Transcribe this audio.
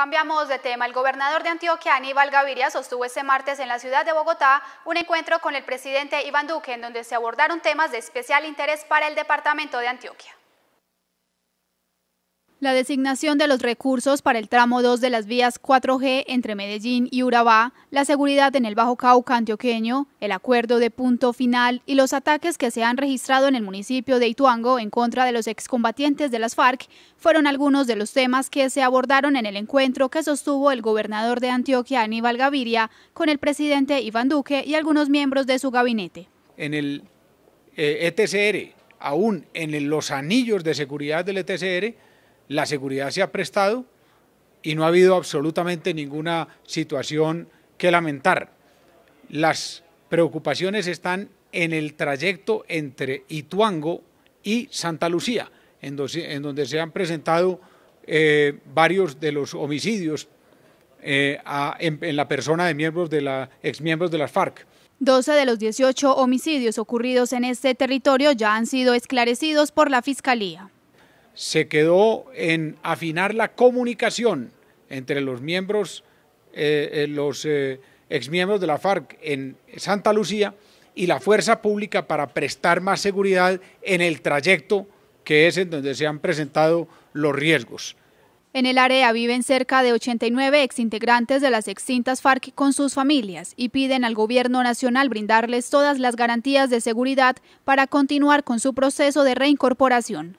Cambiamos de tema. El gobernador de Antioquia, Aníbal Gaviria, sostuvo este martes en la ciudad de Bogotá un encuentro con el presidente Iván Duque, en donde se abordaron temas de especial interés para el departamento de Antioquia. La designación de los recursos para el tramo 2 de las vías 4G entre Medellín y Urabá, la seguridad en el Bajo Cauca antioqueño, el acuerdo de punto final y los ataques que se han registrado en el municipio de Ituango en contra de los excombatientes de las FARC fueron algunos de los temas que se abordaron en el encuentro que sostuvo el gobernador de Antioquia Aníbal Gaviria con el presidente Iván Duque y algunos miembros de su gabinete. En el ETCR, eh, e aún en los anillos de seguridad del ETCR, la seguridad se ha prestado y no ha habido absolutamente ninguna situación que lamentar. Las preocupaciones están en el trayecto entre Ituango y Santa Lucía, en, donde se han presentado eh, varios de los homicidios eh, en, la persona de miembros de la, exmiembros de las FARC. 12 de los 18 homicidios ocurridos en este territorio ya han sido esclarecidos por la Fiscalía se quedó en afinar la comunicación entre los miembros, eh, eh, los eh, exmiembros de la FARC en Santa Lucía y la fuerza pública para prestar más seguridad en el trayecto que es en donde se han presentado los riesgos. En el área viven cerca de 89 exintegrantes de las extintas FARC con sus familias y piden al gobierno nacional brindarles todas las garantías de seguridad para continuar con su proceso de reincorporación.